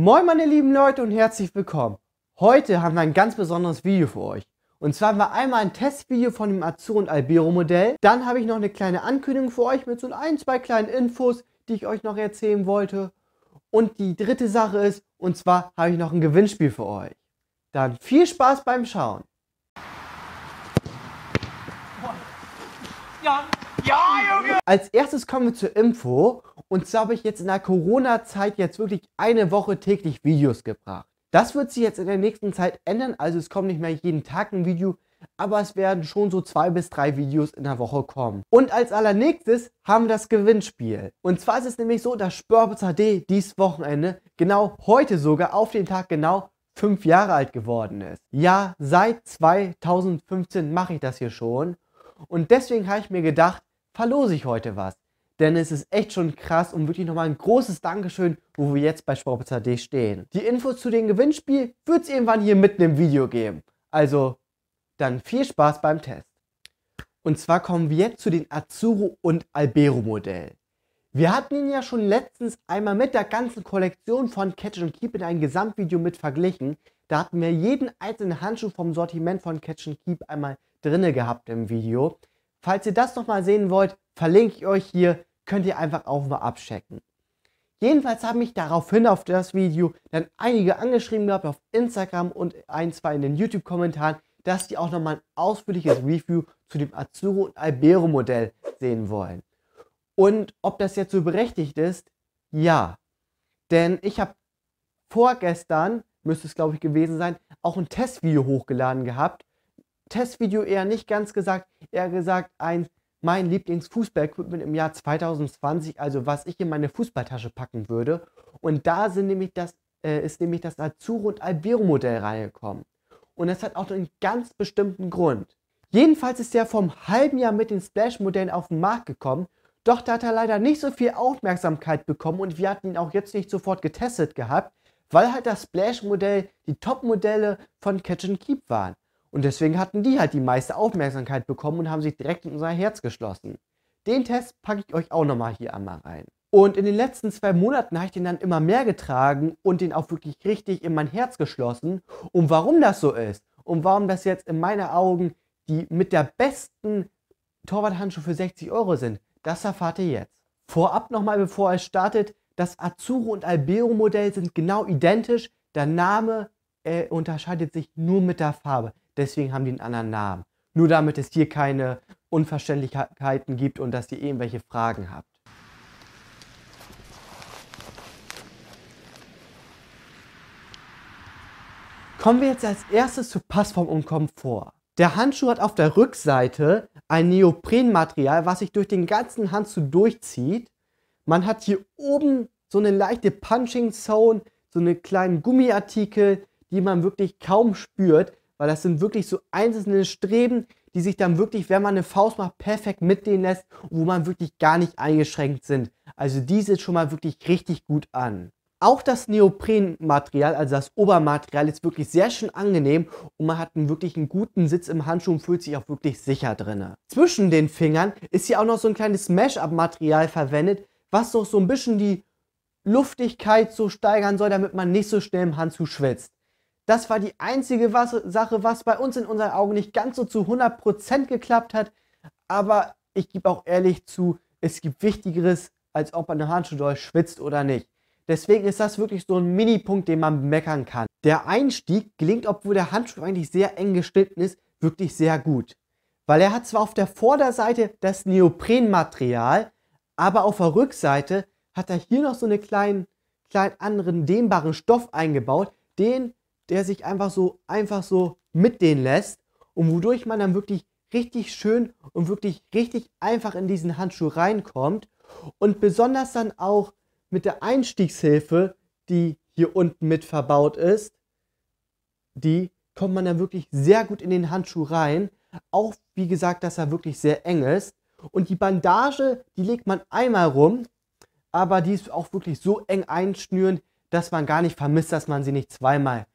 Moin meine lieben Leute und herzlich willkommen. Heute haben wir ein ganz besonderes Video für euch. Und zwar haben wir einmal ein Testvideo von dem Azur und Albero Modell. Dann habe ich noch eine kleine Ankündigung für euch mit so ein, zwei kleinen Infos, die ich euch noch erzählen wollte. Und die dritte Sache ist, und zwar habe ich noch ein Gewinnspiel für euch. Dann viel Spaß beim Schauen. Ja. Als erstes kommen wir zur Info. Und zwar habe ich jetzt in der Corona-Zeit jetzt wirklich eine Woche täglich Videos gebracht. Das wird sich jetzt in der nächsten Zeit ändern. Also es kommt nicht mehr jeden Tag ein Video, aber es werden schon so zwei bis drei Videos in der Woche kommen. Und als allernächstes haben wir das Gewinnspiel. Und zwar ist es nämlich so, dass Spörbitz HD dieses Wochenende, genau heute sogar, auf den Tag genau fünf Jahre alt geworden ist. Ja, seit 2015 mache ich das hier schon. Und deswegen habe ich mir gedacht, verlose ich heute was. Denn es ist echt schon krass und wirklich nochmal ein großes Dankeschön, wo wir jetzt bei Sportpizza.de stehen. Die Infos zu dem Gewinnspiel wird es irgendwann hier mitten im Video geben. Also dann viel Spaß beim Test. Und zwar kommen wir jetzt zu den Azuro und Albero Modellen. Wir hatten ihn ja schon letztens einmal mit der ganzen Kollektion von Catch and Keep in einem Gesamtvideo mit verglichen. Da hatten wir jeden einzelnen Handschuh vom Sortiment von Catch and Keep einmal drinne gehabt im Video. Falls ihr das nochmal sehen wollt, verlinke ich euch hier, könnt ihr einfach auch mal abchecken. Jedenfalls haben mich daraufhin auf das Video dann einige angeschrieben gehabt auf Instagram und ein, zwei in den YouTube-Kommentaren, dass die auch nochmal ein ausführliches Review zu dem Azuro und Albero Modell sehen wollen. Und ob das jetzt so berechtigt ist? Ja. Denn ich habe vorgestern, müsste es glaube ich gewesen sein, auch ein Testvideo hochgeladen gehabt Testvideo eher nicht ganz gesagt, eher gesagt ein mein Lieblingsfußball-Equipment im Jahr 2020, also was ich in meine Fußballtasche packen würde. Und da sind nämlich das, äh, ist nämlich das Azur und Albiro Modell reingekommen. Und das hat auch einen ganz bestimmten Grund. Jedenfalls ist er vom halben Jahr mit den Splash-Modellen auf den Markt gekommen, doch da hat er leider nicht so viel Aufmerksamkeit bekommen und wir hatten ihn auch jetzt nicht sofort getestet gehabt, weil halt das Splash-Modell die Top-Modelle von Catch and Keep waren. Und deswegen hatten die halt die meiste Aufmerksamkeit bekommen und haben sich direkt in unser Herz geschlossen. Den Test packe ich euch auch nochmal hier einmal rein. Und in den letzten zwei Monaten habe ich den dann immer mehr getragen und den auch wirklich richtig in mein Herz geschlossen. Und warum das so ist und warum das jetzt in meinen Augen die mit der besten Torwarthandschuhe für 60 Euro sind, das erfahrt ihr jetzt. Vorab nochmal, bevor es startet, das Azuro und Albero Modell sind genau identisch. Der Name äh, unterscheidet sich nur mit der Farbe deswegen haben die einen anderen Namen. Nur damit es hier keine Unverständlichkeiten gibt und dass ihr irgendwelche Fragen habt. Kommen wir jetzt als erstes zu Passform und Komfort. Der Handschuh hat auf der Rückseite ein Neoprenmaterial, was sich durch den ganzen Handschuh durchzieht. Man hat hier oben so eine leichte Punching Zone, so einen kleinen Gummiartikel, die man wirklich kaum spürt weil das sind wirklich so einzelne Streben, die sich dann wirklich, wenn man eine Faust macht, perfekt mitnehmen lässt, wo man wirklich gar nicht eingeschränkt sind. Also die sind schon mal wirklich richtig gut an. Auch das Neoprenmaterial, also das Obermaterial, ist wirklich sehr schön angenehm und man hat einen wirklich einen guten Sitz im Handschuh und fühlt sich auch wirklich sicher drin. Zwischen den Fingern ist hier auch noch so ein kleines Mesh-Up-Material verwendet, was doch so ein bisschen die Luftigkeit so steigern soll, damit man nicht so schnell im Handschuh schwitzt. Das war die einzige was Sache, was bei uns in unseren Augen nicht ganz so zu 100% geklappt hat. Aber ich gebe auch ehrlich zu, es gibt Wichtigeres, als ob eine Handschuh doll schwitzt oder nicht. Deswegen ist das wirklich so ein Minipunkt, den man meckern kann. Der Einstieg gelingt, obwohl der Handschuh eigentlich sehr eng geschnitten ist, wirklich sehr gut. Weil er hat zwar auf der Vorderseite das Neoprenmaterial, aber auf der Rückseite hat er hier noch so einen kleinen, kleinen anderen dehnbaren Stoff eingebaut, den der sich einfach so, einfach so mitdehnen lässt und wodurch man dann wirklich richtig schön und wirklich richtig einfach in diesen Handschuh reinkommt und besonders dann auch mit der Einstiegshilfe, die hier unten mit verbaut ist, die kommt man dann wirklich sehr gut in den Handschuh rein, auch wie gesagt, dass er wirklich sehr eng ist und die Bandage, die legt man einmal rum, aber die ist auch wirklich so eng einschnüren, dass man gar nicht vermisst, dass man sie nicht zweimal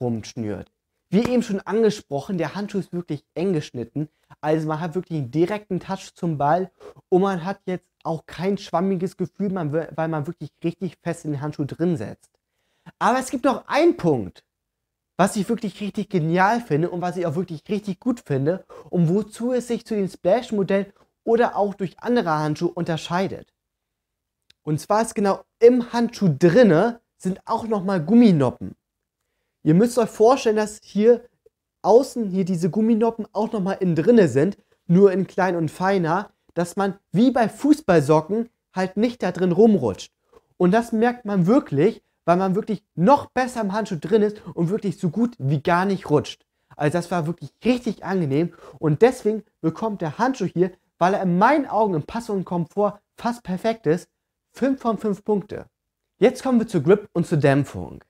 rumschnürt. Wie eben schon angesprochen, der Handschuh ist wirklich eng geschnitten. Also man hat wirklich einen direkten Touch zum Ball und man hat jetzt auch kein schwammiges Gefühl, weil man wirklich richtig fest in den Handschuh drin setzt. Aber es gibt noch einen Punkt, was ich wirklich richtig genial finde und was ich auch wirklich richtig gut finde und wozu es sich zu den Splash-Modellen oder auch durch andere Handschuhe unterscheidet. Und zwar ist genau im Handschuh drinne sind auch nochmal Gumminoppen. Ihr müsst euch vorstellen, dass hier außen hier diese Gumminoppen auch nochmal innen drinne sind, nur in klein und feiner, dass man wie bei Fußballsocken halt nicht da drin rumrutscht. Und das merkt man wirklich, weil man wirklich noch besser im Handschuh drin ist und wirklich so gut wie gar nicht rutscht. Also das war wirklich richtig angenehm und deswegen bekommt der Handschuh hier, weil er in meinen Augen im Pass und Komfort fast perfekt ist, 5 von 5 Punkte. Jetzt kommen wir zu Grip und zur Dämpfung.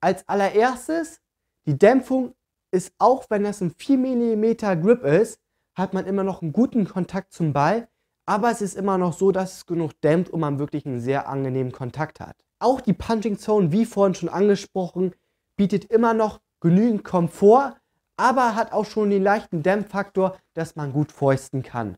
Als allererstes, die Dämpfung ist, auch wenn das ein 4 mm Grip ist, hat man immer noch einen guten Kontakt zum Ball, aber es ist immer noch so, dass es genug dämmt und man wirklich einen sehr angenehmen Kontakt hat. Auch die Punching Zone, wie vorhin schon angesprochen, bietet immer noch genügend Komfort, aber hat auch schon den leichten Dämpffaktor, dass man gut fäusten kann.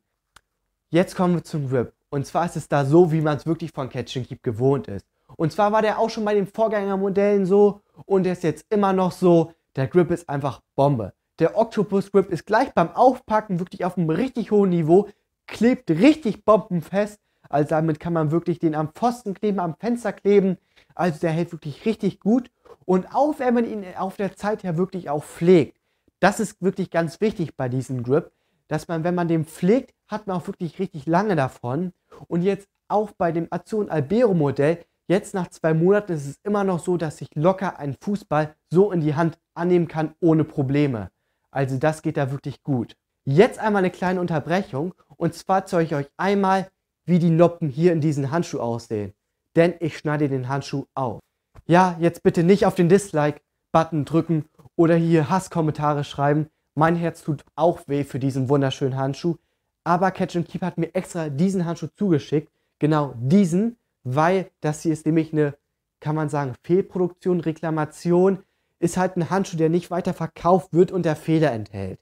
Jetzt kommen wir zum Grip. Und zwar ist es da so, wie man es wirklich von Catch and Keep gewohnt ist. Und zwar war der auch schon bei den Vorgängermodellen so und der ist jetzt immer noch so. Der Grip ist einfach Bombe. Der Octopus Grip ist gleich beim Aufpacken wirklich auf einem richtig hohen Niveau, klebt richtig bombenfest. Also damit kann man wirklich den am Pfosten kleben, am Fenster kleben. Also der hält wirklich richtig gut. Und auch wenn man ihn auf der Zeit her wirklich auch pflegt. Das ist wirklich ganz wichtig bei diesem Grip, dass man, wenn man den pflegt, hat man auch wirklich richtig lange davon. Und jetzt auch bei dem Azon Albero Modell, Jetzt nach zwei Monaten ist es immer noch so, dass ich locker einen Fußball so in die Hand annehmen kann ohne Probleme. Also das geht da wirklich gut. Jetzt einmal eine kleine Unterbrechung und zwar zeige ich euch einmal, wie die Noppen hier in diesem Handschuh aussehen. Denn ich schneide den Handschuh auf. Ja, jetzt bitte nicht auf den Dislike-Button drücken oder hier Hasskommentare schreiben. Mein Herz tut auch weh für diesen wunderschönen Handschuh. Aber Catch and Keep hat mir extra diesen Handschuh zugeschickt. Genau diesen, weil das hier ist nämlich eine, kann man sagen, Fehlproduktion, Reklamation, ist halt ein Handschuh, der nicht weiter verkauft wird und der Fehler enthält.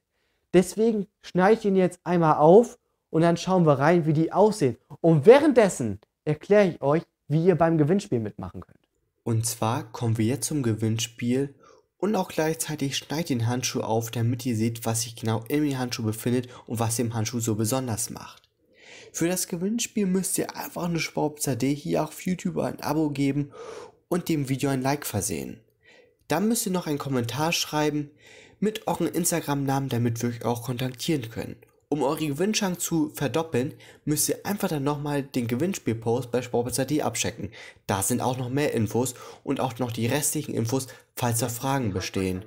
Deswegen schneide ich ihn jetzt einmal auf und dann schauen wir rein, wie die aussehen. Und währenddessen erkläre ich euch, wie ihr beim Gewinnspiel mitmachen könnt. Und zwar kommen wir jetzt zum Gewinnspiel und auch gleichzeitig schneidet den Handschuh auf, damit ihr seht, was sich genau im Handschuh befindet und was den Handschuh so besonders macht. Für das Gewinnspiel müsst ihr einfach eine Sportpizza.de hier auf YouTube ein Abo geben und dem Video ein Like versehen. Dann müsst ihr noch einen Kommentar schreiben mit euren Instagram-Namen, damit wir euch auch kontaktieren können. Um eure Gewinnchance zu verdoppeln, müsst ihr einfach dann nochmal den Gewinnspielpost bei Sportpizza.de abchecken. Da sind auch noch mehr Infos und auch noch die restlichen Infos, falls da Fragen bestehen.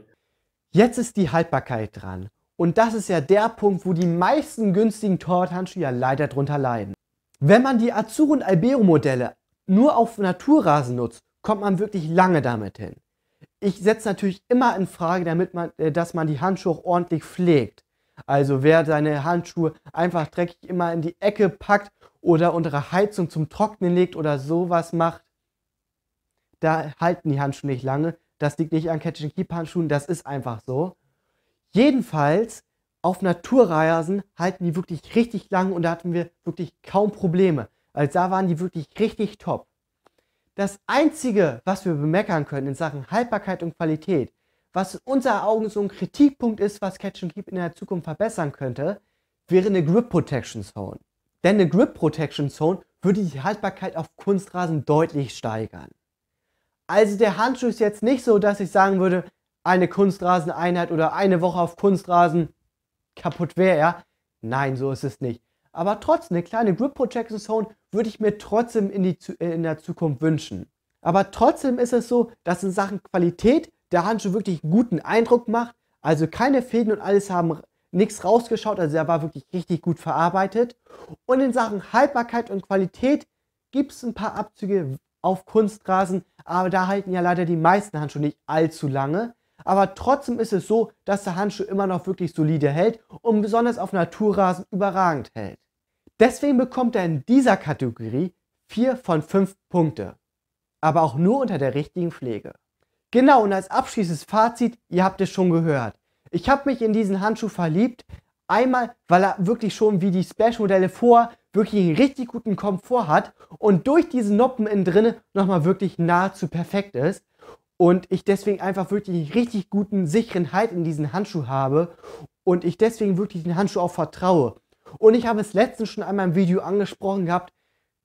Jetzt ist die Haltbarkeit dran. Und das ist ja der Punkt, wo die meisten günstigen Torwart-Handschuhe ja leider drunter leiden. Wenn man die Azur und Albero Modelle nur auf Naturrasen nutzt, kommt man wirklich lange damit hin. Ich setze natürlich immer in Frage, damit man, äh, dass man die Handschuhe auch ordentlich pflegt. Also wer seine Handschuhe einfach dreckig immer in die Ecke packt oder unter Heizung zum Trocknen legt oder sowas macht, da halten die Handschuhe nicht lange. Das liegt nicht an Catch-and-Keep-Handschuhen, das ist einfach so. Jedenfalls auf Naturreisen halten die wirklich richtig lang und da hatten wir wirklich kaum Probleme. Also da waren die wirklich richtig top. Das Einzige, was wir bemeckern können in Sachen Haltbarkeit und Qualität, was in unseren Augen so ein Kritikpunkt ist, was Catch and Keep in der Zukunft verbessern könnte, wäre eine Grip Protection Zone. Denn eine Grip Protection Zone würde die Haltbarkeit auf Kunstrasen deutlich steigern. Also der Handschuh ist jetzt nicht so, dass ich sagen würde, eine Kunstraseneinheit oder eine Woche auf Kunstrasen kaputt wäre, ja? Nein, so ist es nicht. Aber trotzdem, eine kleine Grip Projection Zone würde ich mir trotzdem in, die, äh, in der Zukunft wünschen. Aber trotzdem ist es so, dass in Sachen Qualität der Handschuh wirklich einen guten Eindruck macht. Also keine Fäden und alles haben nichts rausgeschaut. Also er war wirklich richtig gut verarbeitet. Und in Sachen Haltbarkeit und Qualität gibt es ein paar Abzüge auf Kunstrasen. Aber da halten ja leider die meisten Handschuhe nicht allzu lange. Aber trotzdem ist es so, dass der Handschuh immer noch wirklich solide hält und besonders auf Naturrasen überragend hält. Deswegen bekommt er in dieser Kategorie 4 von 5 Punkte. Aber auch nur unter der richtigen Pflege. Genau, und als abschließendes Fazit, ihr habt es schon gehört. Ich habe mich in diesen Handschuh verliebt. Einmal, weil er wirklich schon wie die Splash-Modelle vor wirklich einen richtig guten Komfort hat und durch diese Noppen innen drinne nochmal wirklich nahezu perfekt ist und ich deswegen einfach wirklich einen richtig guten, sicheren Halt in diesen Handschuh habe und ich deswegen wirklich den Handschuh auch vertraue. Und ich habe es letztens schon einmal im Video angesprochen gehabt,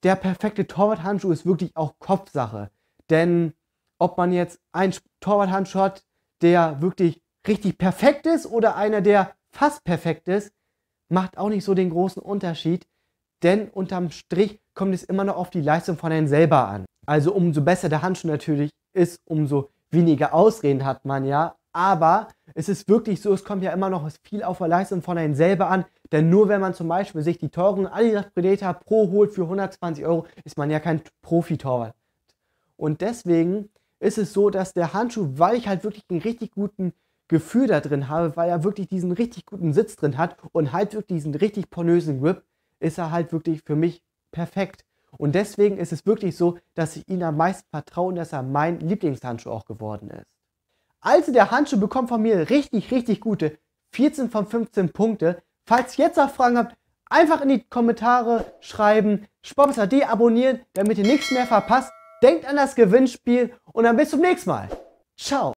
der perfekte Torwart-Handschuh ist wirklich auch Kopfsache. Denn ob man jetzt einen Torwart-Handschuh hat, der wirklich richtig perfekt ist oder einer, der fast perfekt ist, macht auch nicht so den großen Unterschied. Denn unterm Strich kommt es immer noch auf die Leistung von einem selber an. Also umso besser der Handschuh natürlich, ist, umso weniger Ausreden hat man ja. Aber es ist wirklich so, es kommt ja immer noch viel auf der Leistung von einem selber an. Denn nur wenn man zum Beispiel sich die teuren Adidas Predator Pro holt für 120 Euro, ist man ja kein Profi-Torwart. Und deswegen ist es so, dass der Handschuh, weil ich halt wirklich einen richtig guten Gefühl da drin habe, weil er wirklich diesen richtig guten Sitz drin hat und halt wirklich diesen richtig pornösen Grip, ist er halt wirklich für mich perfekt. Und deswegen ist es wirklich so, dass ich ihm am meisten vertraue, und dass er mein Lieblingshandschuh auch geworden ist. Also der Handschuh bekommt von mir richtig, richtig gute 14 von 15 Punkte. Falls ihr jetzt noch Fragen habt, einfach in die Kommentare schreiben, SportBSAD abonnieren, damit ihr nichts mehr verpasst. Denkt an das Gewinnspiel und dann bis zum nächsten Mal. Ciao.